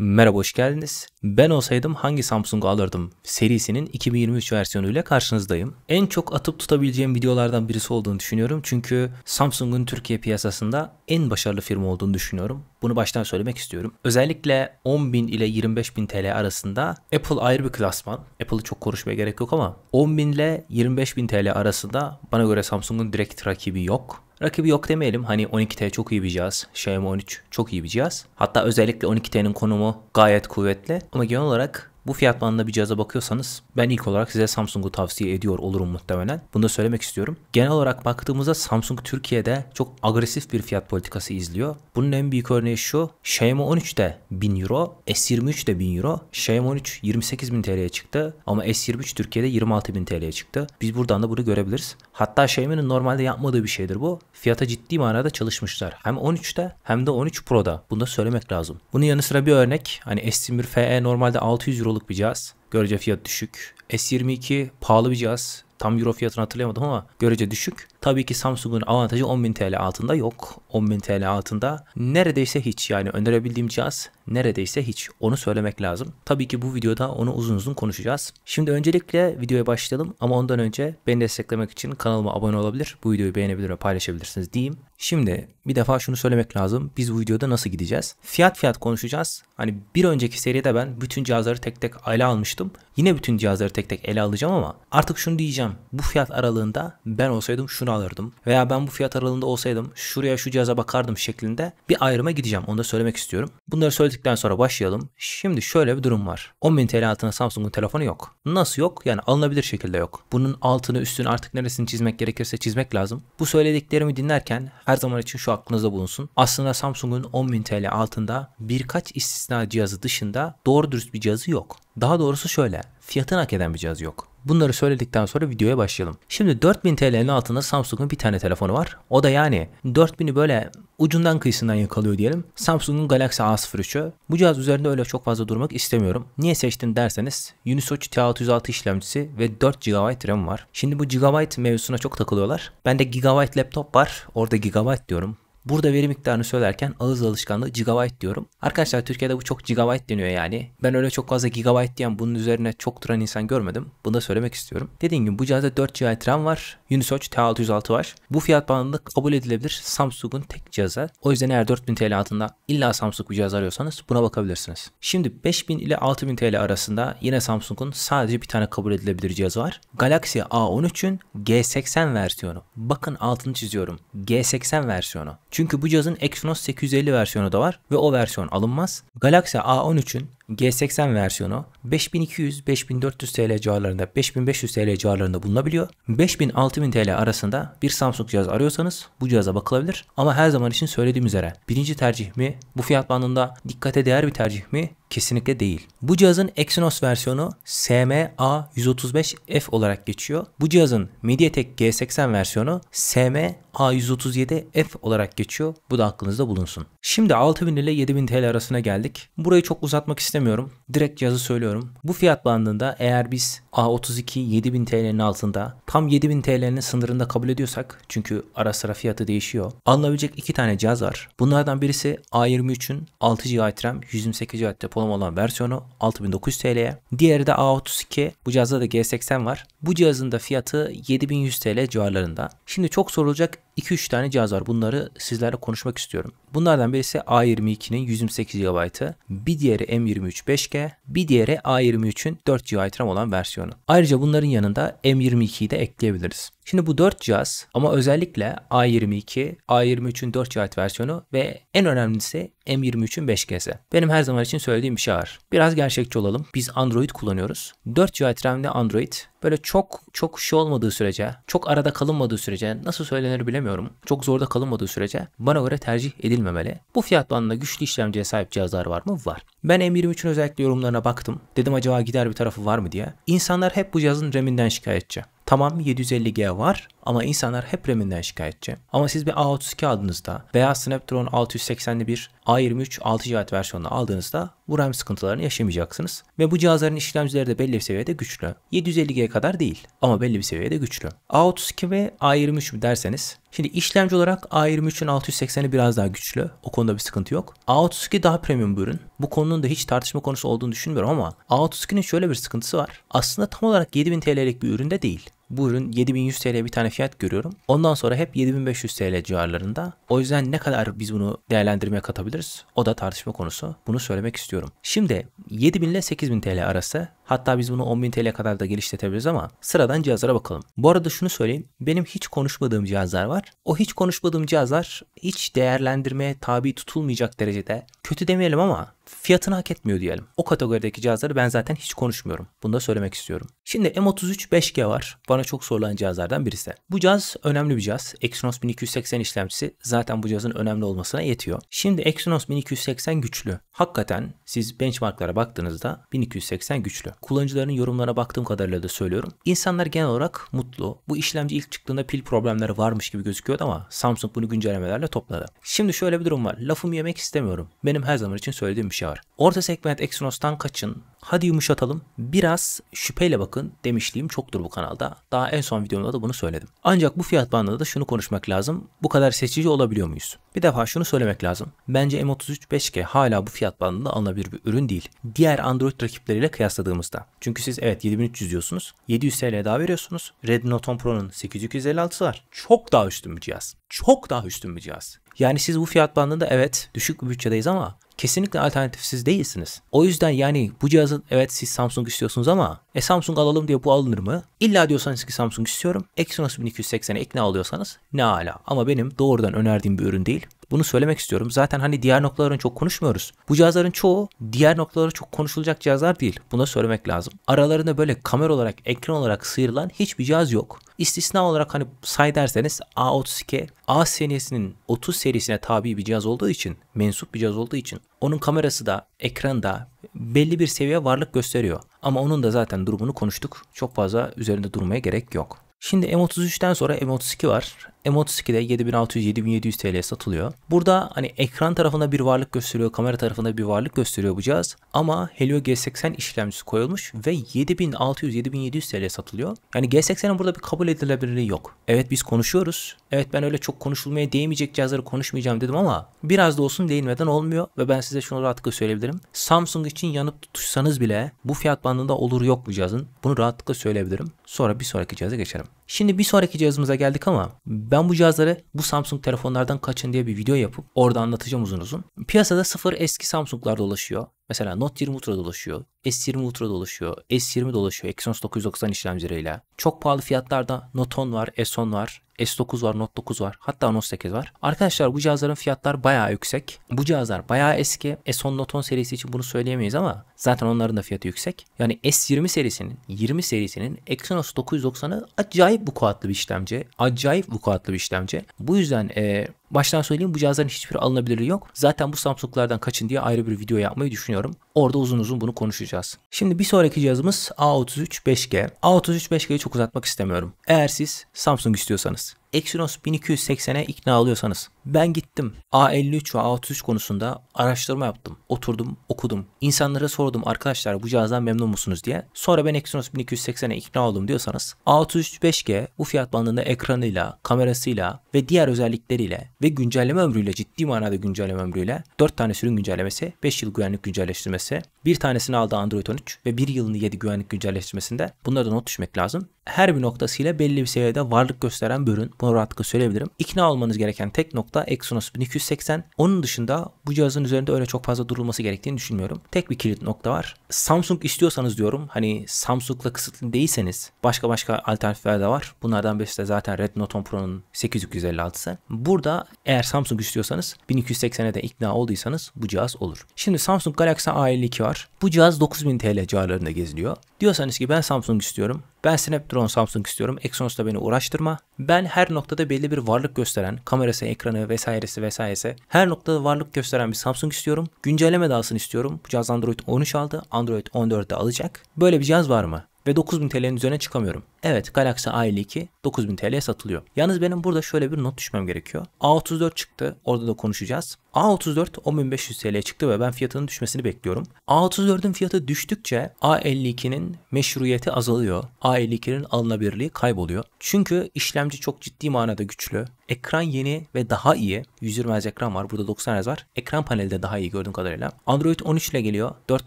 Merhaba hoş geldiniz. Ben olsaydım hangi Samsung alırdım serisinin 2023 versiyonuyla karşınızdayım. En çok atıp tutabileceğim videolardan birisi olduğunu düşünüyorum. Çünkü Samsung'un Türkiye piyasasında en başarılı firma olduğunu düşünüyorum. Bunu baştan söylemek istiyorum. Özellikle 10.000 ile 25.000 TL arasında Apple ayrı bir klasman. Apple'ı çok konuşmaya gerek yok ama 10.000 ile 25.000 TL arasında bana göre Samsung'un direkt rakibi yok. Rakibi yok demeyelim. Hani 12T çok iyi bir cihaz. Xiaomi 13 çok iyi bir cihaz. Hatta özellikle 12T'nin konumu gayet kuvvetli. Ama genel olarak bu fiyat bandında bir cihaza bakıyorsanız ben ilk olarak size Samsung'u tavsiye ediyor olurum muhtemelen. Bunu da söylemek istiyorum. Genel olarak baktığımızda Samsung Türkiye'de çok agresif bir fiyat politikası izliyor. Bunun en büyük örneği şu. Xiaomi de 1000 Euro, S23 de 1000 Euro. Xiaomi 13 28.000 TL'ye çıktı ama S23 Türkiye'de 26.000 TL'ye çıktı. Biz buradan da bunu görebiliriz. Hatta Xiaomi'nin normalde yapmadığı bir şeydir bu. Fiyata ciddi manada çalışmışlar. Hem 13'te hem de 13 Pro'da. Bunu da söylemek lazım. Bunun yanı sıra bir örnek. Hani S21 FE normalde 600 Euro Euro'luk bir cihaz. Görece fiyat düşük. S22 pahalı bir cihaz. Tam Euro fiyatını hatırlayamadım ama görece düşük. Tabii ki Samsung'un avantajı 10.000 TL altında yok. 10.000 TL altında neredeyse hiç yani önerebildiğim cihaz neredeyse hiç onu söylemek lazım. Tabii ki bu videoda onu uzun uzun konuşacağız. Şimdi öncelikle videoya başlayalım ama ondan önce beni desteklemek için kanalıma abone olabilir, bu videoyu beğenebilir ve paylaşabilirsiniz diyeyim. Şimdi bir defa şunu söylemek lazım. Biz bu videoda nasıl gideceğiz? Fiyat fiyat konuşacağız. Hani bir önceki seride ben bütün cihazları tek tek ele almıştım. Yine bütün cihazları tek tek ele alacağım ama artık şunu diyeceğim. Bu fiyat aralığında ben olsaydım şunu alırdım. Veya ben bu fiyat aralığında olsaydım şuraya şu cihaza bakardım şeklinde bir ayrıma gideceğim. Onu da söylemek istiyorum. Bunları söyledikten sonra başlayalım. Şimdi şöyle bir durum var. 10.000 TL altına Samsung'un telefonu yok. Nasıl yok? Yani alınabilir şekilde yok. Bunun altını üstünü artık neresini çizmek gerekirse çizmek lazım. Bu söylediklerimi dinlerken her zaman için şu aklınızda bulunsun. Aslında Samsung'un 10.000 TL altında birkaç istisna cihazı dışında doğru dürüst bir cihazı yok. Daha doğrusu şöyle fiyatını hak eden bir cihaz yok. Bunları söyledikten sonra videoya başlayalım. Şimdi 4000 TL'nin altında Samsung'un bir tane telefonu var. O da yani 4000'i böyle ucundan kıyısından yakalıyor diyelim. Samsung'un Galaxy A03'ü. Bu cihaz üzerinde öyle çok fazla durmak istemiyorum. Niye seçtim derseniz Unisoc T606 işlemcisi ve 4 GB RAM var. Şimdi bu GB mevzusuna çok takılıyorlar. Bende GB laptop var. Orada GB diyorum. Burada veri miktarını söylerken ağız alışkanlığı gigabyte diyorum. Arkadaşlar Türkiye'de bu çok gigabyte deniyor yani. Ben öyle çok fazla gigabyte diyen bunun üzerine çok duran insan görmedim. Bunu da söylemek istiyorum. Dediğim gibi bu cihazda 4 GB RAM var. Unisoc T606 var. Bu fiyat bandında kabul edilebilir Samsung'un tek cihazı. O yüzden eğer 4000 TL altında illa Samsung bir cihaz arıyorsanız buna bakabilirsiniz. Şimdi 5000 ile 6000 TL arasında yine Samsung'un sadece bir tane kabul edilebilir cihazı var. Galaxy A13'ün G80 versiyonu. Bakın altını çiziyorum. G80 versiyonu. Çünkü bu cihazın Exynos 850 versiyonu da var ve o versiyon alınmaz. Galaxy A13'ün G80 versiyonu 5200-5400 TL civarlarında 5500 TL civarlarında bulunabiliyor. 5000-6000 TL arasında bir Samsung cihaz arıyorsanız bu cihaza bakılabilir. Ama her zaman için söylediğim üzere birinci tercih mi bu fiyat bandında dikkate değer bir tercih mi Kesinlikle değil. Bu cihazın Exynos versiyonu SMA135F olarak geçiyor. Bu cihazın MediaTek G80 versiyonu SMA137F olarak geçiyor. Bu da aklınızda bulunsun. Şimdi 6000 ile 7000 TL arasına geldik. Burayı çok uzatmak istemiyorum. Direkt cihazı söylüyorum. Bu fiyat bandında eğer biz A32 7000 TL'nin altında tam 7000 TL'nin sınırında kabul ediyorsak çünkü ara sıra fiyatı değişiyor. Alınabilecek iki tane cihaz var. Bunlardan birisi A23'ün 6 GB RAM 128 GB depo depolama olan versiyonu 6900 TL'ye. Diğeri de A32. Bu cihazda da G80 var. Bu cihazın da fiyatı 7100 TL civarlarında. Şimdi çok sorulacak 2-3 tane cihaz var. Bunları sizlerle konuşmak istiyorum. Bunlardan birisi A22'nin 128 GB'ı, bir diğeri M23 5G, bir diğeri A23'ün 4 GB RAM olan versiyonu. Ayrıca bunların yanında M22'yi de ekleyebiliriz. Şimdi bu 4 cihaz ama özellikle A22, A23'ün 4 GB versiyonu ve en önemlisi M23'ün 5G'si. Benim her zaman için söylediğim bir şey var. Biraz gerçekçi olalım. Biz Android kullanıyoruz. 4 GB RAM'li Android böyle çok çok şey olmadığı sürece, çok arada kalınmadığı sürece, nasıl söylenir bilemiyorum. Çok zorda kalınmadığı sürece bana göre tercih edilmemeli. Bu fiyat bandında güçlü işlemciye sahip cihazlar var mı? Var. Ben M23'ün özellikle yorumlarına baktım. Dedim acaba gider bir tarafı var mı diye. İnsanlar hep bu cihazın RAM'inden şikayetçi. Tamam 750G var ama insanlar hep RAM'inden şikayetçi. Ama siz bir A32 aldığınızda veya Snapdragon 680'li bir A23 6 GB versiyonunu aldığınızda bu RAM sıkıntılarını yaşamayacaksınız. Ve bu cihazların işlemcileri de belli bir seviyede güçlü. 750G kadar değil ama belli bir seviyede güçlü. A32 ve A23 derseniz Şimdi işlemci olarak A23'ün 680'i biraz daha güçlü. O konuda bir sıkıntı yok. A32 daha premium bir ürün. Bu konunun da hiç tartışma konusu olduğunu düşünmüyorum ama A32'nin şöyle bir sıkıntısı var. Aslında tam olarak 7000 TL'lik bir üründe değil bu ürün 7100 TL bir tane fiyat görüyorum. Ondan sonra hep 7500 TL civarlarında. O yüzden ne kadar biz bunu değerlendirmeye katabiliriz? O da tartışma konusu. Bunu söylemek istiyorum. Şimdi 7000 ile 8000 TL arası Hatta biz bunu 10.000 TL kadar da geliştirebiliriz ama sıradan cihazlara bakalım. Bu arada şunu söyleyeyim. Benim hiç konuşmadığım cihazlar var. O hiç konuşmadığım cihazlar hiç değerlendirmeye tabi tutulmayacak derecede kötü demeyelim ama fiyatını hak etmiyor diyelim. O kategorideki cihazları ben zaten hiç konuşmuyorum. Bunu da söylemek istiyorum. Şimdi M33 5G var. Bana çok sorulan cihazlardan birisi. Bu cihaz önemli bir cihaz. Exynos 1280 işlemcisi zaten bu cihazın önemli olmasına yetiyor. Şimdi Exynos 1280 güçlü. Hakikaten siz benchmarklara baktığınızda 1280 güçlü kullanıcıların yorumlarına baktığım kadarıyla da söylüyorum. İnsanlar genel olarak mutlu. Bu işlemci ilk çıktığında pil problemleri varmış gibi gözüküyordu ama Samsung bunu güncellemelerle topladı. Şimdi şöyle bir durum var. Lafımı yemek istemiyorum. Benim her zaman için söylediğim bir şey var. Orta segment Exynos'tan kaçın. Hadi yumuşatalım. Biraz şüpheyle bakın demişliğim çoktur bu kanalda. Daha en son videomda da bunu söyledim. Ancak bu fiyat bandında da şunu konuşmak lazım. Bu kadar seçici olabiliyor muyuz? Bir defa şunu söylemek lazım. Bence M33 5G hala bu fiyat bandında alınabilir bir ürün değil. Diğer Android rakipleriyle kıyasladığımızda baktığınızda. Çünkü siz evet 7300 diyorsunuz. 700 TL daha veriyorsunuz. Redmi Note 10 Pro'nun 8256 var. Çok daha üstün bir cihaz. Çok daha üstün bir cihaz. Yani siz bu fiyat bandında evet düşük bir bütçedeyiz ama kesinlikle alternatifsiz değilsiniz. O yüzden yani bu cihazın evet siz Samsung istiyorsunuz ama e Samsung alalım diye bu alınır mı? İlla diyorsanız ki Samsung istiyorum. Exynos 1280'e ikna alıyorsanız ne ala. Ama benim doğrudan önerdiğim bir ürün değil. Bunu söylemek istiyorum. Zaten hani diğer noktaların çok konuşmuyoruz. Bu cihazların çoğu diğer noktalara çok konuşulacak cihazlar değil. Buna söylemek lazım. Aralarında böyle kamera olarak, ekran olarak sıyrılan hiçbir cihaz yok. İstisna olarak hani say derseniz A32 A serisinin 30 serisine tabi bir cihaz olduğu için, mensup bir cihaz olduğu için onun kamerası da, ekran da belli bir seviye varlık gösteriyor. Ama onun da zaten durumunu konuştuk. Çok fazla üzerinde durmaya gerek yok. Şimdi M33'ten sonra M32 var. M32'de 7600-7700 TL'ye satılıyor. Burada hani ekran tarafında bir varlık gösteriyor, kamera tarafında bir varlık gösteriyor bu cihaz. Ama Helio G80 işlemcisi koyulmuş ve 7600-7700 TL'ye satılıyor. Yani G80'in burada bir kabul edilebilirliği yok. Evet biz konuşuyoruz. Evet ben öyle çok konuşulmaya değmeyecek cihazları konuşmayacağım dedim ama biraz da olsun değinmeden olmuyor ve ben size şunu rahatlıkla söyleyebilirim. Samsung için yanıp tutuşsanız bile bu fiyat bandında olur yok bu cihazın. Bunu rahatlıkla söyleyebilirim. Sonra bir sonraki cihaza geçerim. Şimdi bir sonraki cihazımıza geldik ama ben bu cihazları bu Samsung telefonlardan kaçın diye bir video yapıp orada anlatacağım uzun uzun. Piyasada sıfır eski Samsung'lar dolaşıyor. Mesela Note 20 Ultra dolaşıyor, S20 Ultra dolaşıyor, S20 dolaşıyor Exynos 990 işlemcileriyle. Çok pahalı fiyatlarda Note 10 var, S10 var, S9 var, Note 9 var. Hatta Note 8 var. Arkadaşlar bu cihazların fiyatları bayağı yüksek. Bu cihazlar bayağı eski. S10 Note 10 serisi için bunu söyleyemeyiz ama zaten onların da fiyatı yüksek. Yani S20 serisinin, 20 serisinin Exynos 990'ı acayip vukuatlı bir işlemci. Acayip vukuatlı bir işlemci. Bu yüzden e, Baştan söyleyeyim bu cihazların hiçbir alınabilirliği yok. Zaten bu Samsung'lardan kaçın diye ayrı bir video yapmayı düşünüyorum. Orada uzun uzun bunu konuşacağız. Şimdi bir sonraki cihazımız A33 5G. A33 5G'yi çok uzatmak istemiyorum. Eğer siz Samsung istiyorsanız Exynos 1280'e ikna oluyorsanız. Ben gittim A53 ve A33 konusunda araştırma yaptım. Oturdum, okudum. İnsanlara sordum arkadaşlar bu cihazdan memnun musunuz diye. Sonra ben Exynos 1280'e ikna oldum diyorsanız A33 5G bu fiyat bandında ekranıyla, kamerasıyla ve diğer özellikleriyle ve güncelleme ömrüyle ciddi manada güncelleme ömrüyle 4 tane sürüm güncellemesi, 5 yıl güvenlik güncelleştirmesi, bir tanesini aldı Android 13 ve bir yılını yedi güvenlik güncelleştirmesinde. Bunlara da not düşmek lazım. Her bir noktasıyla belli bir seviyede varlık gösteren bir ürün. Bunu rahatlıkla söyleyebilirim. İkna olmanız gereken tek nokta Exynos 1280. Onun dışında bu cihazın üzerinde öyle çok fazla durulması gerektiğini düşünmüyorum. Tek bir kilit nokta var. Samsung istiyorsanız diyorum hani Samsung'la kısıtlı değilseniz başka başka alternatifler de var. Bunlardan birisi de zaten Redmi Note 10 Pro'nun 8256'sı. Burada eğer Samsung istiyorsanız 1280'e de ikna olduysanız bu cihaz olur. Şimdi Samsung Galaxy A52 var var. Bu cihaz 9000 TL civarlarında geziliyor. Diyorsanız ki ben Samsung istiyorum. Ben Snapdragon Samsung istiyorum. Exynos'la beni uğraştırma. Ben her noktada belli bir varlık gösteren, kamerası, ekranı vesairesi vesairesi her noktada varlık gösteren bir Samsung istiyorum. Güncelleme de alsın istiyorum. Bu cihaz Android 13 aldı. Android 14'te alacak. Böyle bir cihaz var mı? Ve 9000 TL'nin üzerine çıkamıyorum. Evet Galaxy A52 9000 TL'ye satılıyor. Yalnız benim burada şöyle bir not düşmem gerekiyor. A34 çıktı. Orada da konuşacağız. A34 10500 TL'ye çıktı ve ben fiyatının düşmesini bekliyorum. A34'ün fiyatı düştükçe A52'nin meşruiyeti azalıyor. A52'nin alınabilirliği kayboluyor. Çünkü işlemci çok ciddi manada güçlü. Ekran yeni ve daha iyi. 120 Hz ekran var. Burada 90 Hz var. Ekran paneli de daha iyi gördüğüm kadarıyla. Android 13 ile geliyor. 4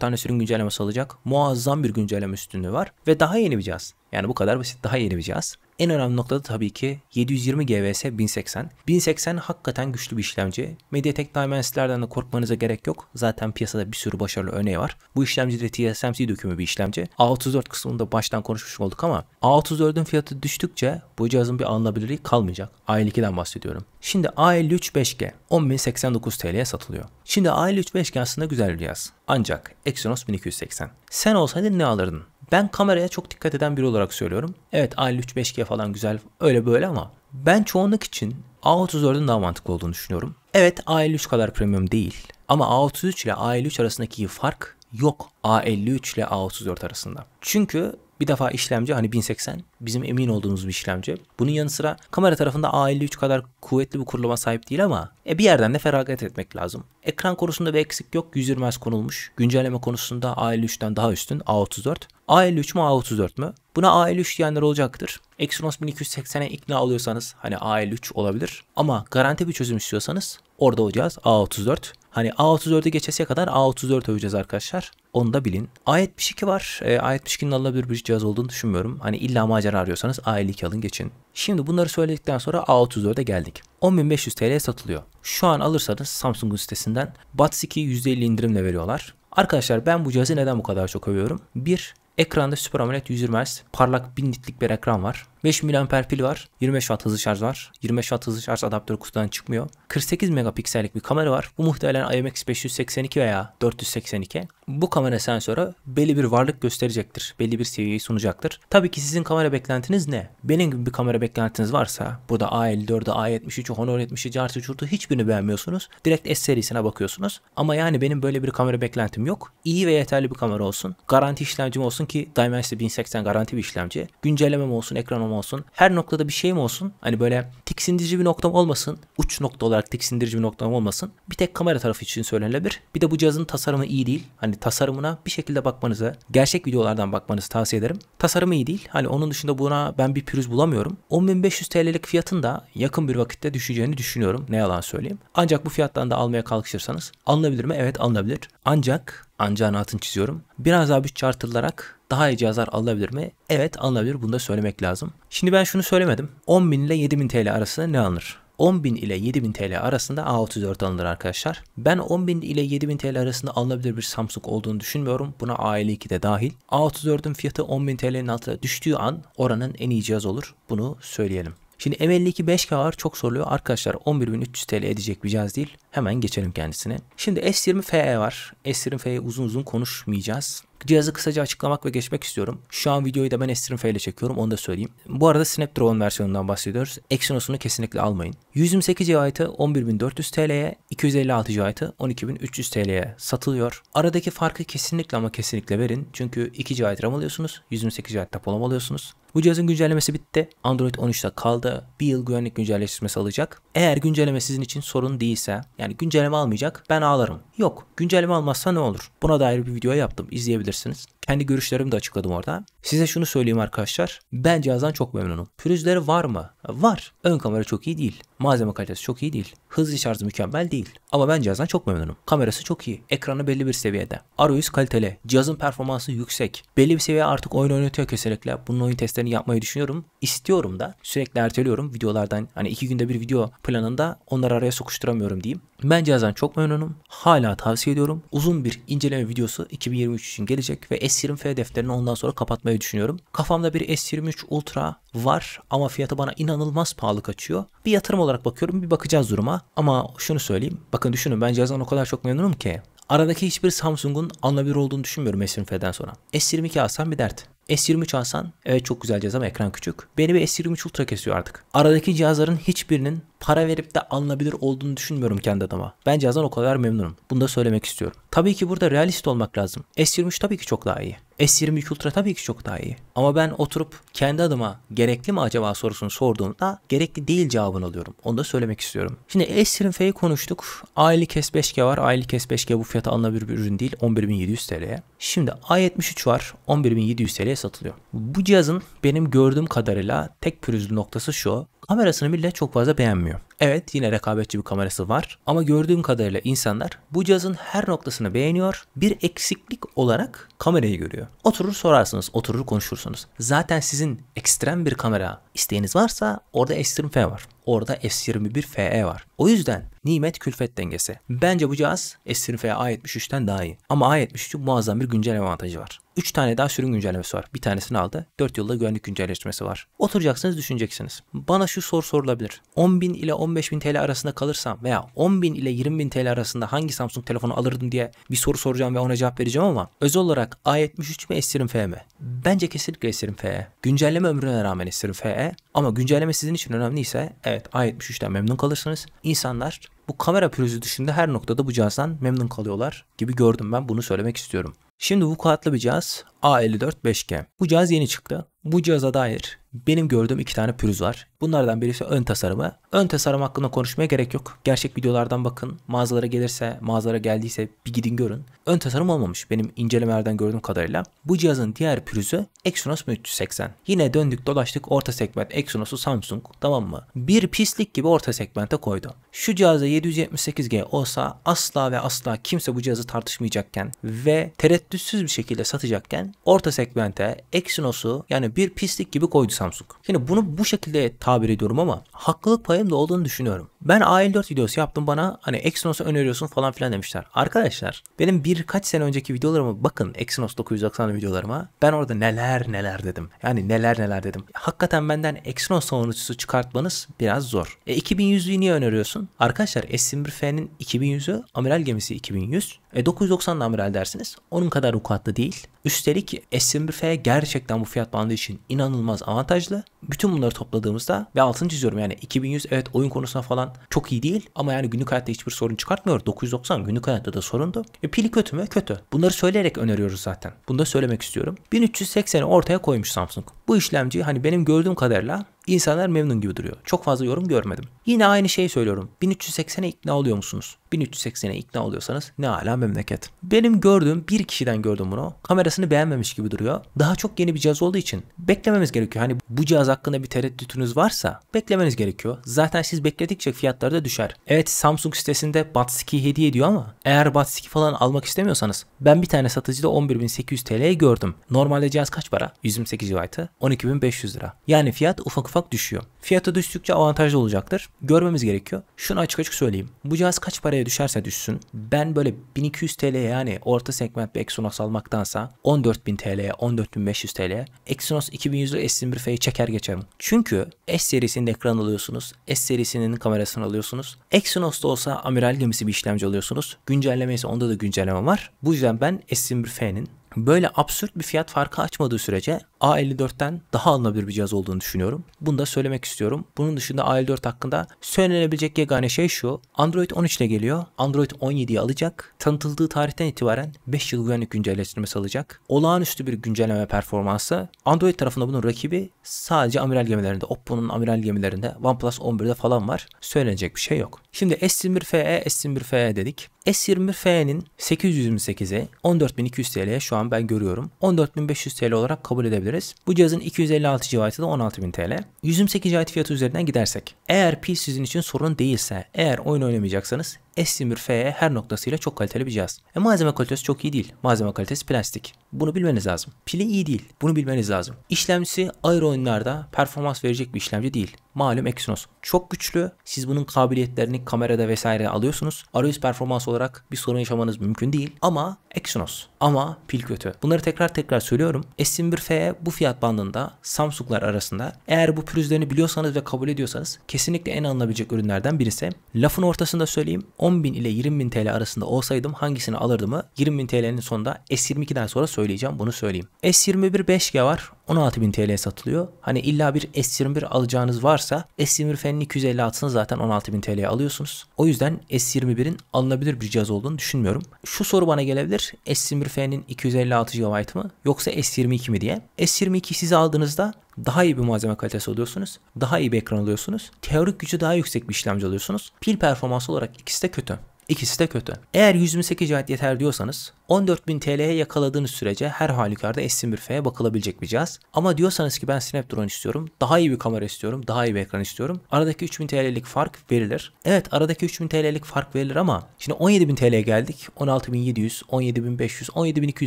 tane sürüm güncellemesi alacak. Muazzam bir güncelleme üstünlüğü var. Ve daha yeni bir cihaz. Yani bu kadar basit. Daha yeni bir cihaz. En önemli nokta da tabii ki 720 GVS 1080. 1080 hakikaten güçlü bir işlemci. MediaTek Dimensity'lerden de korkmanıza gerek yok. Zaten piyasada bir sürü başarılı örneği var. Bu işlemci de TSMC dökümü bir işlemci. A34 kısmında baştan konuşmuş olduk ama A34'ün fiyatı düştükçe bu cihazın bir alınabilirliği kalmayacak. A52'den bahsediyorum. Şimdi A53 5G 10.089 TL'ye satılıyor. Şimdi A53 5G aslında güzel bir cihaz. Ancak Exynos 1280. Sen olsaydın ne alırdın? Ben kameraya çok dikkat eden biri olarak söylüyorum. Evet A53 5G falan güzel öyle böyle ama ben çoğunluk için A34'ün daha mantıklı olduğunu düşünüyorum. Evet A53 kadar premium değil ama A33 ile A53 arasındaki fark yok A53 ile A34 arasında. Çünkü bir defa işlemci hani 1080 bizim emin olduğumuz bir işlemci. Bunun yanı sıra kamera tarafında A53 kadar kuvvetli bir kuruluma sahip değil ama e, bir yerden de feragat etmek lazım. Ekran konusunda bir eksik yok. 120 Hz konulmuş. Güncelleme konusunda A53'ten daha üstün A34. A53 mü A34 mü? Buna A53 diyenler olacaktır. Exynos 1280'e ikna oluyorsanız hani A53 olabilir. Ama garanti bir çözüm istiyorsanız orada olacağız A34. Hani A34'e geçesiye kadar A34 öveceğiz arkadaşlar. Onu da bilin. A72 var. E, A72'nin alınabilir bir cihaz olduğunu düşünmüyorum. Hani illa macera arıyorsanız A52 alın geçin. Şimdi bunları söyledikten sonra A34'e geldik. 10.500 TL'ye satılıyor. Şu an alırsanız Samsung'un sitesinden Buds 2 %50 indirimle veriyorlar. Arkadaşlar ben bu cihazı neden bu kadar çok övüyorum? Bir, Ekranda Super AMOLED 120 Hz parlak 1000 nitlik bir ekran var. 5 mAh pil var. 25 Watt hızlı şarj var. 25 Watt hızlı şarj adaptörü kutudan çıkmıyor. 48 megapiksellik bir kamera var. Bu muhtemelen IMX 582 veya 482. Bu kamera sensörü belli bir varlık gösterecektir. Belli bir seviyeyi sunacaktır. Tabii ki sizin kamera beklentiniz ne? Benim gibi bir kamera beklentiniz varsa burada A54'ü, A73'ü, Honor 70'i, Carti Çurt'u hiçbirini beğenmiyorsunuz. Direkt S serisine bakıyorsunuz. Ama yani benim böyle bir kamera beklentim yok. İyi ve yeterli bir kamera olsun. Garanti işlemcim olsun Biliyorsun ki Dimensity 1080 garanti bir işlemci. Güncellemem olsun, ekranım olsun, her noktada bir şeyim olsun. Hani böyle tiksindirici bir noktam olmasın. Uç nokta olarak tiksindirici bir noktam olmasın. Bir tek kamera tarafı için söylenebilir. Bir de bu cihazın tasarımı iyi değil. Hani tasarımına bir şekilde bakmanızı, gerçek videolardan bakmanızı tavsiye ederim. Tasarımı iyi değil. Hani onun dışında buna ben bir pürüz bulamıyorum. 10.500 TL'lik fiyatın da yakın bir vakitte düşeceğini düşünüyorum. Ne yalan söyleyeyim. Ancak bu fiyattan da almaya kalkışırsanız alınabilir mi? Evet alınabilir. Ancak anca anlatın çiziyorum. Biraz daha güç çarptırılarak daha iyi cihazlar alınabilir mi? Evet alınabilir bunu da söylemek lazım. Şimdi ben şunu söylemedim. 10.000 ile 7.000 TL arasında ne alınır? 10.000 ile 7.000 TL arasında A34 alınır arkadaşlar. Ben 10.000 ile 7.000 TL arasında alınabilir bir Samsung olduğunu düşünmüyorum. Buna A52 de dahil. A34'ün fiyatı 10.000 TL'nin altına düştüğü an oranın en iyi cihaz olur. Bunu söyleyelim. Şimdi M52 5K var çok soruluyor. Arkadaşlar 11.300 TL edecek bir cihaz değil. Hemen geçelim kendisine. Şimdi S20 FE var. S20 FE'ye uzun uzun konuşmayacağız. Cihazı kısaca açıklamak ve geçmek istiyorum. Şu an videoyu da ben s F ile çekiyorum onu da söyleyeyim. Bu arada Snapdragon versiyonundan bahsediyoruz. Exynos'unu kesinlikle almayın. 128 GB 11400 TL'ye, 256 GB 12300 TL'ye satılıyor. Aradaki farkı kesinlikle ama kesinlikle verin. Çünkü 2 GB RAM alıyorsunuz, 128 GB depolama alıyorsunuz. Bu cihazın güncellemesi bitti. Android 13'te kaldı. Bir yıl güvenlik güncellemesi alacak. Eğer güncelleme sizin için sorun değilse, yani güncelleme almayacak ben ağlarım. Yok, güncelleme almazsa ne olur? Buna dair bir video yaptım. İzleyebilirsiniz kullanabilirsiniz. Kendi görüşlerimi de açıkladım orada. Size şunu söyleyeyim arkadaşlar. Ben cihazdan çok memnunum. Pürüzleri var mı? Var. Ön kamera çok iyi değil. Malzeme kalitesi çok iyi değil. Hızlı şarjı mükemmel değil. Ama ben cihazdan çok memnunum. Kamerası çok iyi. Ekranı belli bir seviyede. Arayüz kaliteli. Cihazın performansı yüksek. Belli bir seviye artık oyun oynatıyor kesinlikle. Bunun oyun testlerini yapmayı düşünüyorum. İstiyorum da. Sürekli erteliyorum. Videolardan hani iki günde bir video planında onları araya sokuşturamıyorum diyeyim. Ben cihazdan çok memnunum. Hala tavsiye ediyorum. Uzun bir inceleme videosu 2023 için gelecek ve eski S20F defterini ondan sonra kapatmayı düşünüyorum. Kafamda bir S23 Ultra var ama fiyatı bana inanılmaz pahalı kaçıyor. Bir yatırım olarak bakıyorum bir bakacağız duruma ama şunu söyleyeyim. Bakın düşünün ben cihazdan o kadar çok memnunum ki. Aradaki hiçbir Samsung'un alınabilir olduğunu düşünmüyorum S20F'den sonra. S22 alsam bir dert. S23 alsan evet çok güzel cihaz ama ekran küçük. Beni bir S23 Ultra kesiyor artık. Aradaki cihazların hiçbirinin para verip de alınabilir olduğunu düşünmüyorum kendi adama. Ben cihazdan o kadar memnunum. Bunu da söylemek istiyorum. Tabii ki burada realist olmak lazım. S23 tabii ki çok daha iyi. S22 Ultra tabii ki çok daha iyi. Ama ben oturup kendi adıma gerekli mi acaba sorusunu sorduğumda gerekli değil cevabını alıyorum. Onu da söylemek istiyorum. Şimdi S20F'yi konuştuk. A50 S5G var. A50 S5G bu fiyata alınabilir bir ürün değil. 11.700 TL'ye. Şimdi A73 var. 11.700 TL'ye satılıyor. Bu cihazın benim gördüğüm kadarıyla tek pürüzlü noktası şu. Kamerasını bile çok fazla beğenmiyor. Evet yine rekabetçi bir kamerası var ama gördüğüm kadarıyla insanlar bu cihazın her noktasını beğeniyor. Bir eksiklik olarak kamerayı görüyor. Oturur sorarsınız, oturur konuşursunuz. Zaten sizin ekstrem bir kamera isteğiniz varsa orada Extreme F var. Orada S21FE var. O yüzden nimet külfet dengesi. Bence bu cihaz S20FE A73'ten daha iyi. Ama A73'ün muazzam bir güncelleme avantajı var. 3 tane daha sürüm güncellemesi var. Bir tanesini aldı. 4 yılda güvenlik güncelleştirmesi var. Oturacaksınız düşüneceksiniz. Bana şu soru sorulabilir. 10.000 ile 15.000 TL arasında kalırsam veya 10.000 ile 20.000 TL arasında hangi Samsung telefonu alırdım diye bir soru soracağım ve ona cevap vereceğim ama özel olarak A73 mi S20FE mi? Bence kesinlikle S20FE. Güncelleme ömrüne rağmen S20FE ama güncelleme sizin için önemliyse evet Evet A73'ten memnun kalırsınız. İnsanlar bu kamera pürüzü dışında her noktada bu cihazdan memnun kalıyorlar gibi gördüm ben bunu söylemek istiyorum. Şimdi bu vukuatlı bir cihaz A54 5G. Bu cihaz yeni çıktı. Bu cihaza dair benim gördüğüm iki tane pürüz var. Bunlardan birisi ön tasarımı. Ön tasarım hakkında konuşmaya gerek yok. Gerçek videolardan bakın. Mağazalara gelirse, mağazalara geldiyse bir gidin görün. Ön tasarım olmamış benim incelemelerden gördüğüm kadarıyla. Bu cihazın diğer pürüzü Exynos 380. Yine döndük dolaştık orta segment Exynos'u Samsung tamam mı? Bir pislik gibi orta segmente koydu. Şu cihaza 778G olsa asla ve asla kimse bu cihazı tartışmayacakken ve tereddütsüz bir şekilde satacakken orta segmente Exynos'u yani bir pislik gibi koydu Samsung. Şimdi bunu bu şekilde tabir ediyorum ama haklılık payım da olduğunu düşünüyorum. Ben a 4 videosu yaptım bana hani Exynos'u öneriyorsun falan filan demişler. Arkadaşlar benim birkaç sene önceki videolarıma bakın Exynos 990 videolarıma. Ben orada neler neler dedim. Yani neler neler dedim. Hakikaten benden Exynos savunucusu çıkartmanız biraz zor. E 2100'ü niye öneriyorsun? Arkadaşlar S21F'nin 2100'ü amiral gemisi 2100. E, 990 amiral dersiniz. Onun kadar vukuatlı değil. Üstelik S21F gerçekten bu fiyat bandı için inanılmaz avantajlı. Bütün bunları topladığımızda ve altını çiziyorum yani 2100 evet oyun konusunda falan çok iyi değil ama yani günlük hayatta hiçbir sorun çıkartmıyor. 990 günlük hayatta da sorundu. E, pili kötü mü? Kötü. Bunları söyleyerek öneriyoruz zaten. Bunu da söylemek istiyorum. 1380'i ortaya koymuş Samsung. Bu işlemci hani benim gördüğüm kadarıyla İnsanlar memnun gibi duruyor. Çok fazla yorum görmedim. Yine aynı şeyi söylüyorum. 1380'e ikna oluyor musunuz? 1380'e ikna oluyorsanız ne ala memleket. Benim gördüğüm bir kişiden gördüm bunu. Kamerasını beğenmemiş gibi duruyor. Daha çok yeni bir cihaz olduğu için beklememiz gerekiyor. Hani bu cihaz hakkında bir tereddütünüz varsa beklemeniz gerekiyor. Zaten siz bekledikçe fiyatlar da düşer. Evet Samsung sitesinde Buds hediye ediyor ama eğer Buds falan almak istemiyorsanız ben bir tane satıcıda 11.800 TL'ye gördüm. Normalde cihaz kaç para? 128 GB 12.500 lira. Yani fiyat ufak ufak ufak düşüyor. Fiyatı düştükçe avantajlı olacaktır. Görmemiz gerekiyor. Şunu açık açık söyleyeyim. Bu cihaz kaç paraya düşerse düşsün. Ben böyle 1200 TL yani orta segment bir Exynos almaktansa 14000 TL'ye 14500 TL'ye Exynos 2100 S21 F'yi çeker geçerim. Çünkü S serisinin ekran alıyorsunuz. S serisinin kamerasını alıyorsunuz. Exynos'ta olsa amiral gemisi bir işlemci alıyorsunuz. Güncelleme ise onda da güncelleme var. Bu yüzden ben S21 F'nin böyle absürt bir fiyat farkı açmadığı sürece A54'ten daha alınabilir bir cihaz olduğunu düşünüyorum. Bunu da söylemek istiyorum. Bunun dışında A54 hakkında söylenebilecek yegane şey şu. Android 13 ile geliyor. Android 17'yi alacak. Tanıtıldığı tarihten itibaren 5 yıl güvenlik güncelleştirmesi alacak. Olağanüstü bir güncelleme performansı. Android tarafında bunun rakibi sadece amiral gemilerinde, Oppo'nun amiral gemilerinde, OnePlus 11'de falan var. Söylenecek bir şey yok. Şimdi S21FE, S21FE dedik. S21FE'nin 828'e 14.200 TL'ye şu an ben görüyorum. 14.500 TL olarak kabul edebilirim diyebiliriz. Bu cihazın 256 GB da 16.000 TL. 128 GB fiyatı üzerinden gidersek. Eğer pil sizin için sorun değilse, eğer oyun oynamayacaksanız S21 FE her noktasıyla çok kaliteli bir cihaz. E malzeme kalitesi çok iyi değil. Malzeme kalitesi plastik. Bunu bilmeniz lazım. Pili iyi değil. Bunu bilmeniz lazım. İşlemcisi ayrı oyunlarda performans verecek bir işlemci değil malum Exynos çok güçlü. Siz bunun kabiliyetlerini kamerada vesaire alıyorsunuz. Arayüz performans olarak bir sorun yaşamanız mümkün değil. Ama Exynos ama pil kötü. Bunları tekrar tekrar söylüyorum. S21F bu fiyat bandında Samsung'lar arasında eğer bu pürüzlerini biliyorsanız ve kabul ediyorsanız kesinlikle en alınabilecek ürünlerden birisi. Lafın ortasında söyleyeyim 10.000 ile 20.000 TL arasında olsaydım hangisini alırdımı 20.000 TL'nin sonunda S22'den sonra söyleyeceğim bunu söyleyeyim. S21 5G var 16.000 TL'ye satılıyor. Hani illa bir S21 alacağınız varsa S21 Fan'in 256'sını zaten 16.000 TL'ye alıyorsunuz. O yüzden S21'in alınabilir bir cihaz olduğunu düşünmüyorum. Şu soru bana gelebilir. S21 Fan'in 256 GB mı yoksa S22 mi diye. S22'yi siz aldığınızda daha iyi bir malzeme kalitesi alıyorsunuz. Daha iyi bir ekran alıyorsunuz. Teorik gücü daha yüksek bir işlemci alıyorsunuz. Pil performansı olarak ikisi de kötü. İkisi de kötü. Eğer 128 cihat yeter diyorsanız 14.000 TL'ye yakaladığınız sürece her halükarda S21 F'ye bakılabilecek bir cihaz. Ama diyorsanız ki ben Snapdragon istiyorum, daha iyi bir kamera istiyorum, daha iyi bir ekran istiyorum. Aradaki 3000 TL'lik fark verilir. Evet aradaki 3000 TL'lik fark verilir ama şimdi 17.000 TL'ye geldik. 16.700, 17.500, 17.200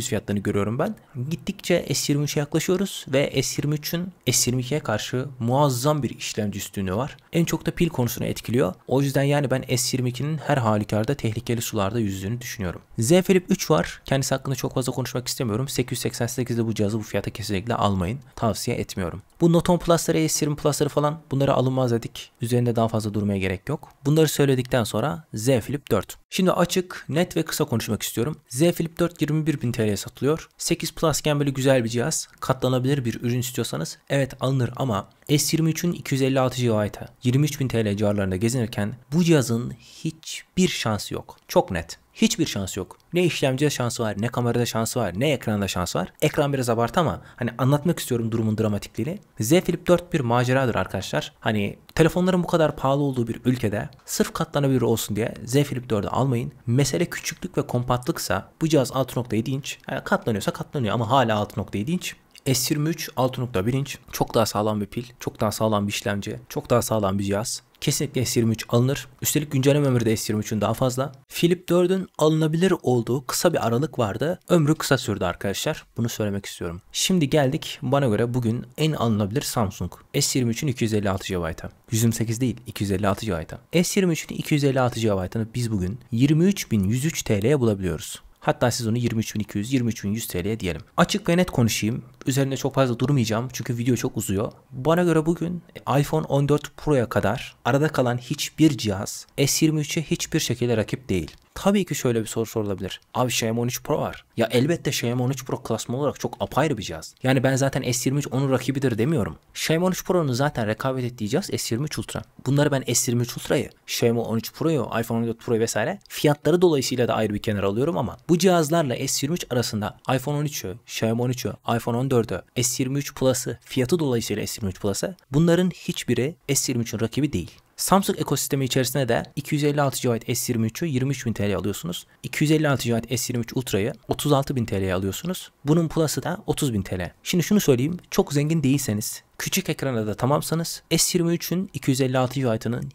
fiyatlarını görüyorum ben. Gittikçe S23'e yaklaşıyoruz ve S23'ün S22'ye karşı muazzam bir işlemci üstünlüğü var. En çok da pil konusunu etkiliyor. O yüzden yani ben S22'nin her halükarda sularda, tehlikeli sularda yüzdüğünü düşünüyorum. Z Flip 3 var. Kendisi hakkında çok fazla konuşmak istemiyorum. 888'de bu cihazı bu fiyata kesinlikle almayın. Tavsiye etmiyorum. Bu Note Noton Plus'ları, S20 Plus'ları falan bunları alınmaz dedik. Üzerinde daha fazla durmaya gerek yok. Bunları söyledikten sonra Z Flip 4. Şimdi açık, net ve kısa konuşmak istiyorum. Z Flip 4 21.000 TL'ye satılıyor. 8 Plus'ken böyle güzel bir cihaz. Katlanabilir bir ürün istiyorsanız evet alınır ama S23'ün 256 GB'ı 23.000 TL civarlarında gezinirken bu cihazın hiçbir şansı şansı yok. Çok net. Hiçbir şans yok. Ne işlemcide şansı var, ne kamerada şansı var, ne ekranda şansı var. Ekran biraz abart ama hani anlatmak istiyorum durumun dramatikliğini. Z Flip 4 bir maceradır arkadaşlar. Hani telefonların bu kadar pahalı olduğu bir ülkede sırf katlanabilir olsun diye Z Flip 4'ü almayın. Mesele küçüklük ve kompaktlıksa bu cihaz 6.7 inç. Yani katlanıyorsa katlanıyor ama hala 6.7 inç. S23 6.1 inç çok daha sağlam bir pil, çok daha sağlam bir işlemci, çok daha sağlam bir cihaz kesinlikle S23 alınır. Üstelik güncelleme ömrü de S23'ün daha fazla. Philip 4'ün alınabilir olduğu kısa bir aralık vardı. Ömrü kısa sürdü arkadaşlar. Bunu söylemek istiyorum. Şimdi geldik bana göre bugün en alınabilir Samsung. S23'ün 256 GB'a. 128 değil 256 GB'a. S23'ün 256 GB'ını biz bugün 23.103 TL'ye bulabiliyoruz. Hatta siz onu 23.200, 23.100 TL'ye diyelim. Açık ve net konuşayım. Üzerinde çok fazla durmayacağım çünkü video çok uzuyor. Bana göre bugün iPhone 14 Pro'ya kadar arada kalan hiçbir cihaz S23'e hiçbir şekilde rakip değil. Tabii ki şöyle bir soru sorulabilir. Abi Xiaomi 13 Pro var. Ya elbette Xiaomi 13 Pro klasman olarak çok apayrı bir cihaz. Yani ben zaten S23 onun rakibidir demiyorum. Xiaomi 13 Pro'nun zaten rekabet ettiği cihaz S23 Ultra. Bunları ben S23 Ultra'yı, Xiaomi 13 Pro'yu, iPhone 14 Pro'yu vesaire fiyatları dolayısıyla da ayrı bir kenara alıyorum ama bu cihazlarla S23 arasında iPhone 13'ü, Xiaomi 13'ü, iPhone 14'ü, S23 Plus'ı, fiyatı dolayısıyla S23 Plus'ı bunların hiçbiri S23'ün rakibi değil. Samsung ekosistemi içerisinde de 256 GB S23'ü bin TL alıyorsunuz. 256 GB S23 Ultra'yı 36 bin TL alıyorsunuz. Bunun Plus'ı da 30 bin TL. Şimdi şunu söyleyeyim. Çok zengin değilseniz Küçük ekrana da tamamsanız S23'ün 256 GB'ının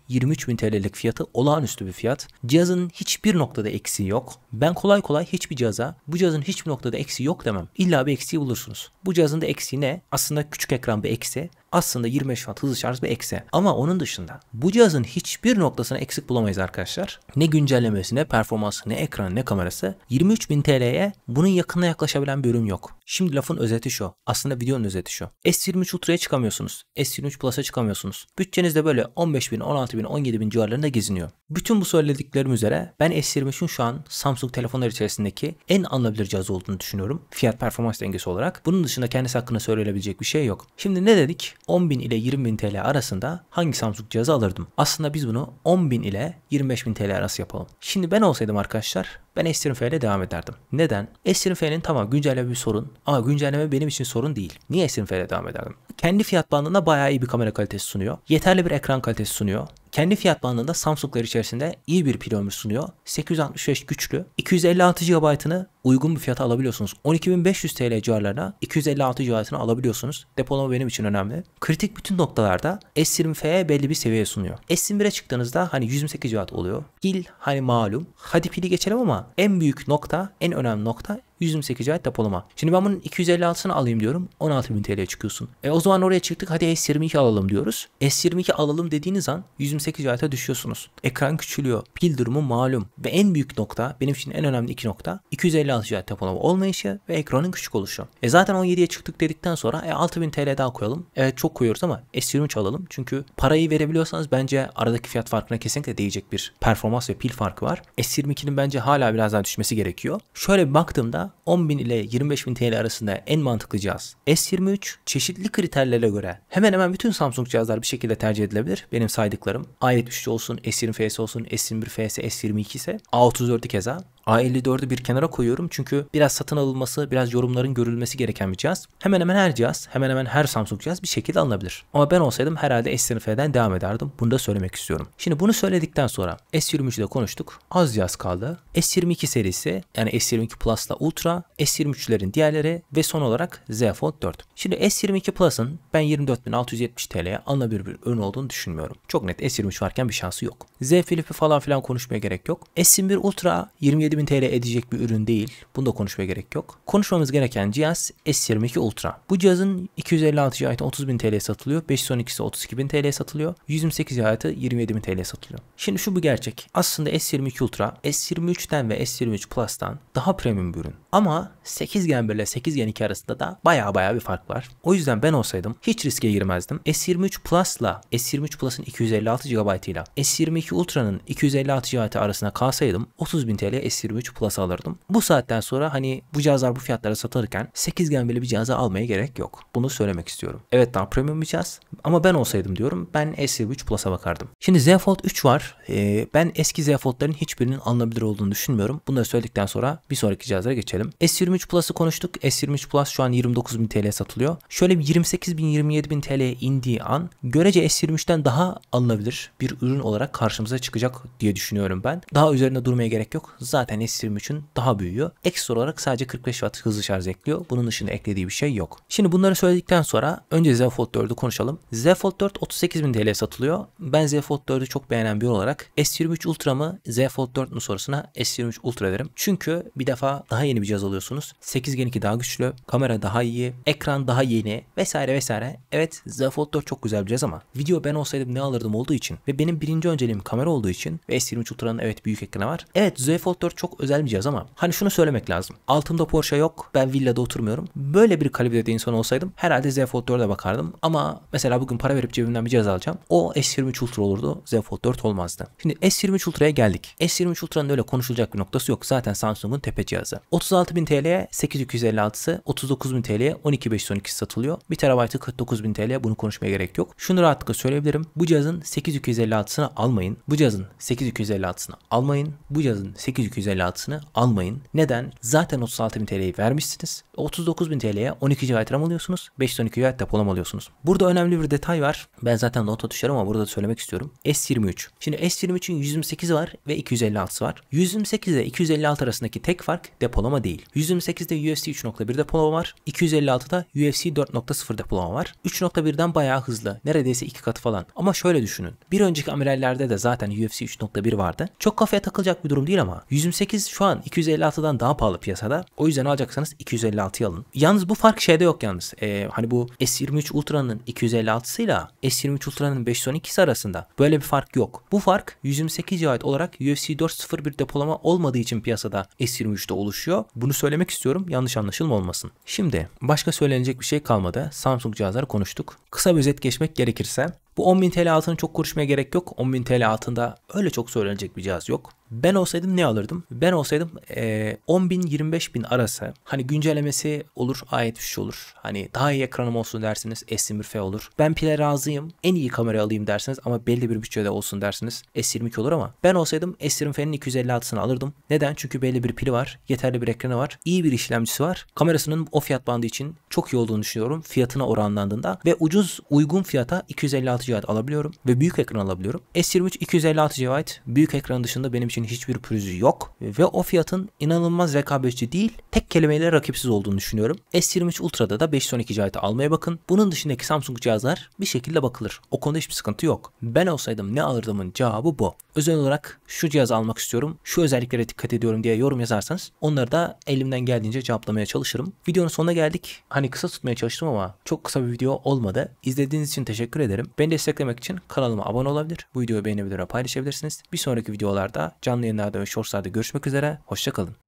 bin TL'lik fiyatı olağanüstü bir fiyat. Cihazın hiçbir noktada eksiği yok. Ben kolay kolay hiçbir cihaza bu cihazın hiçbir noktada eksiği yok demem. İlla bir eksiği bulursunuz. Bu cihazın da eksiği ne? Aslında küçük ekran bir eksi aslında 25 watt hızlı şarj bir ekse. Ama onun dışında bu cihazın hiçbir noktasına eksik bulamayız arkadaşlar. Ne güncellemesi, ne performansı, ne ekranı, ne kamerası. 23.000 TL'ye bunun yakına yaklaşabilen bir ürün yok. Şimdi lafın özeti şu. Aslında videonun özeti şu. S23 Ultra'ya çıkamıyorsunuz. S23 Plus'a çıkamıyorsunuz. Bütçenizde böyle 15 bin, 16 bin, 17 bin civarlarında geziniyor. Bütün bu söylediklerim üzere ben S23'ün şu an Samsung telefonları içerisindeki en anılabilir cihaz olduğunu düşünüyorum. Fiyat performans dengesi olarak. Bunun dışında kendisi hakkında söylenebilecek bir şey yok. Şimdi ne dedik? 10.000 ile 20.000 TL arasında hangi Samsung cihazı alırdım? Aslında biz bunu 10.000 ile 25.000 TL arası yapalım. Şimdi ben olsaydım arkadaşlar ben S20 F ile devam ederdim. Neden? S20 F'nin tamam güncelleme bir sorun ama güncelleme benim için sorun değil. Niye S20 F ile devam ederdim? Kendi fiyat bandında bayağı iyi bir kamera kalitesi sunuyor. Yeterli bir ekran kalitesi sunuyor. Kendi fiyat bandında Samsung'lar içerisinde iyi bir pil ömrü sunuyor. 865 güçlü. 256 GB'ını uygun bir fiyata alabiliyorsunuz. 12.500 TL civarlarına 256 GB'ını alabiliyorsunuz. Depolama benim için önemli. Kritik bütün noktalarda S20F'ye belli bir seviye sunuyor. S21'e çıktığınızda hani 128 GB oluyor. Pil hani malum. Hadi pili geçelim ama en büyük nokta, en önemli nokta 128 GB depolama. Şimdi ben bunun 256'sını alayım diyorum. 16.000 TL'ye çıkıyorsun. E o zaman oraya çıktık hadi S22 alalım diyoruz. S22 alalım dediğiniz an 128 GB'a düşüyorsunuz. Ekran küçülüyor. Pil durumu malum. Ve en büyük nokta benim için en önemli iki nokta 256 GB depolama olmayışı ve ekranın küçük oluşu. E zaten 17'ye çıktık dedikten sonra e 6000 TL daha koyalım. Evet çok koyuyoruz ama S23 alalım. Çünkü parayı verebiliyorsanız bence aradaki fiyat farkına kesinlikle değecek bir performans ve pil farkı var. S22'nin bence hala biraz daha düşmesi gerekiyor. Şöyle baktığımda 10.000 ile 25.000 TL arasında en mantıklı cihaz. S23 çeşitli kriterlere göre hemen hemen bütün Samsung cihazlar bir şekilde tercih edilebilir. Benim saydıklarım A73 olsun, S20 FS olsun, S21 FS, S22 ise A34'ü keza A54'ü bir kenara koyuyorum çünkü biraz satın alınması, biraz yorumların görülmesi gereken bir cihaz. Hemen hemen her cihaz, hemen hemen her Samsung cihaz bir şekilde alınabilir. Ama ben olsaydım herhalde S sınıfeden devam ederdim. Bunu da söylemek istiyorum. Şimdi bunu söyledikten sonra S23'ü de konuştuk. Az cihaz kaldı. S22 serisi yani S22 Plus'la Ultra, S23'lerin diğerleri ve son olarak Z Fold 4. Şimdi S22 Plus'ın ben 24.670 TL'ye alınabilir bir ürün olduğunu düşünmüyorum. Çok net S23 varken bir şansı yok. Z Flip'i falan filan konuşmaya gerek yok. S21 Ultra 27 7000 TL edecek bir ürün değil. Bunu da konuşmaya gerek yok. Konuşmamız gereken cihaz S22 Ultra. Bu cihazın 256 GB bin TL satılıyor. 512'si bin TL satılıyor. 128 GB bin TL satılıyor. Şimdi şu bu gerçek. Aslında S22 Ultra S23'ten ve S23 Plus'tan daha premium bir ürün. Ama 8 Gen 1 ile 8 Gen 2 arasında da baya baya bir fark var. O yüzden ben olsaydım hiç riske girmezdim. S23 Plus'la S23 Plus'ın 256 GB ile S22 Ultra'nın 256 GB arasında kalsaydım 30 bin TL S23 S23 Plus alırdım. Bu saatten sonra hani bu cihazlar bu fiyatlara satılırken 8 GB'li bir cihaza almaya gerek yok. Bunu söylemek istiyorum. Evet daha premium bir cihaz ama ben olsaydım diyorum ben S23 Plus'a bakardım. Şimdi Z Fold 3 var. Ee, ben eski Z Fold'ların hiçbirinin alınabilir olduğunu düşünmüyorum. Bunları söyledikten sonra bir sonraki cihazlara geçelim. S23 Plus'ı konuştuk. S23 Plus şu an 29.000 TL satılıyor. Şöyle bir 28.000-27.000 TL'ye indiği an görece S23'ten daha alınabilir bir ürün olarak karşımıza çıkacak diye düşünüyorum ben. Daha üzerinde durmaya gerek yok. Zaten zaten S23'ün daha büyüyor. Ekstra olarak sadece 45 Watt hızlı şarj ekliyor. Bunun dışında eklediği bir şey yok. Şimdi bunları söyledikten sonra önce Z Fold 4'ü konuşalım. Z Fold 4 38.000 TL satılıyor. Ben Z Fold 4'ü çok beğenen bir olarak S23 Ultra mı Z Fold 4 mu sorusuna S23 Ultra derim. Çünkü bir defa daha yeni bir cihaz alıyorsunuz. 8 Gen 2 daha güçlü, kamera daha iyi, ekran daha yeni vesaire vesaire. Evet Z Fold 4 çok güzel bir cihaz ama video ben olsaydım ne alırdım olduğu için ve benim birinci önceliğim kamera olduğu için ve S23 Ultra'nın evet büyük ekranı var. Evet Z Fold 4 çok çok özel bir cihaz ama hani şunu söylemek lazım. Altımda Porsche yok. Ben villada oturmuyorum. Böyle bir kalibrede insan olsaydım herhalde Z Fold 4'e bakardım. Ama mesela bugün para verip cebimden bir cihaz alacağım. O S23 Ultra olurdu. Z Fold 4 olmazdı. Şimdi S23 Ultra'ya geldik. S23 Ultra'nın öyle konuşulacak bir noktası yok. Zaten Samsung'un tepe cihazı. 36.000 TL'ye 8256'sı, 39.000 TL'ye 12512 satılıyor. 1 TB'ı 49.000 TL bunu konuşmaya gerek yok. Şunu rahatlıkla söyleyebilirim. Bu cihazın 8256'sını almayın. Bu cihazın 8256'sını almayın. Bu cihazın 8256 müptelasını almayın. Neden? Zaten 36.000 TL'yi vermişsiniz. 39.000 TL'ye 12 GB RAM alıyorsunuz. 512 GB depolama alıyorsunuz. Burada önemli bir detay var. Ben zaten nota düşerim ama burada söylemek istiyorum. S23. Şimdi S23'ün 128 var ve 256 var. 128 ile 256 arasındaki tek fark depolama değil. 128'de UFC 3.1 depolama var. 256'da UFC 4.0 depolama var. 3.1'den bayağı hızlı. Neredeyse iki katı falan. Ama şöyle düşünün. Bir önceki amirallerde de zaten UFC 3.1 vardı. Çok kafaya takılacak bir durum değil ama 128 258 şu an 256'dan daha pahalı piyasada. O yüzden alacaksanız 256'yı alın. Yalnız bu fark şeyde yok yalnız. Ee, hani bu S23 Ultra'nın 256'sıyla S23 Ultra'nın 512'si arasında böyle bir fark yok. Bu fark 128 GB olarak UFC 4.01 depolama olmadığı için piyasada S23'te oluşuyor. Bunu söylemek istiyorum yanlış anlaşılma olmasın. Şimdi başka söylenecek bir şey kalmadı. Samsung cihazları konuştuk. Kısa bir özet geçmek gerekirse bu 10.000 TL altını çok konuşmaya gerek yok. 10.000 TL altında öyle çok söylenecek bir cihaz yok. Ben olsaydım ne alırdım? Ben olsaydım e, 10 bin 25 bin arası. Hani güncellemesi olur, A73 olur. Hani daha iyi ekranım olsun dersiniz S20F olur. Ben pile razıyım. En iyi kamera alayım dersiniz ama belli bir bütçede olsun dersiniz S22 olur ama ben olsaydım S20F'nin 256'sını alırdım. Neden? Çünkü belli bir pili var. Yeterli bir ekranı var. iyi bir işlemcisi var. Kamerasının o fiyat bandı için çok iyi olduğunu düşünüyorum. Fiyatına oranlandığında ve ucuz uygun fiyata 256 256 GB alabiliyorum ve büyük ekran alabiliyorum. S23 256 GB büyük ekran dışında benim için hiçbir pürüzü yok ve o fiyatın inanılmaz rekabetçi değil tek kelimeyle rakipsiz olduğunu düşünüyorum. S23 Ultra'da da 512 GB almaya bakın. Bunun dışındaki Samsung cihazlar bir şekilde bakılır. O konuda hiçbir sıkıntı yok. Ben olsaydım ne alırdımın cevabı bu. Özel olarak şu cihazı almak istiyorum, şu özelliklere dikkat ediyorum diye yorum yazarsanız onları da elimden geldiğince cevaplamaya çalışırım. Videonun sonuna geldik. Hani kısa tutmaya çalıştım ama çok kısa bir video olmadı. İzlediğiniz için teşekkür ederim. Beni desteklemek için kanalıma abone olabilir, bu videoyu beğenebilir ve paylaşabilirsiniz. Bir sonraki videolarda canlı yayınlarda ve shortslarda görüşmek üzere, hoşçakalın.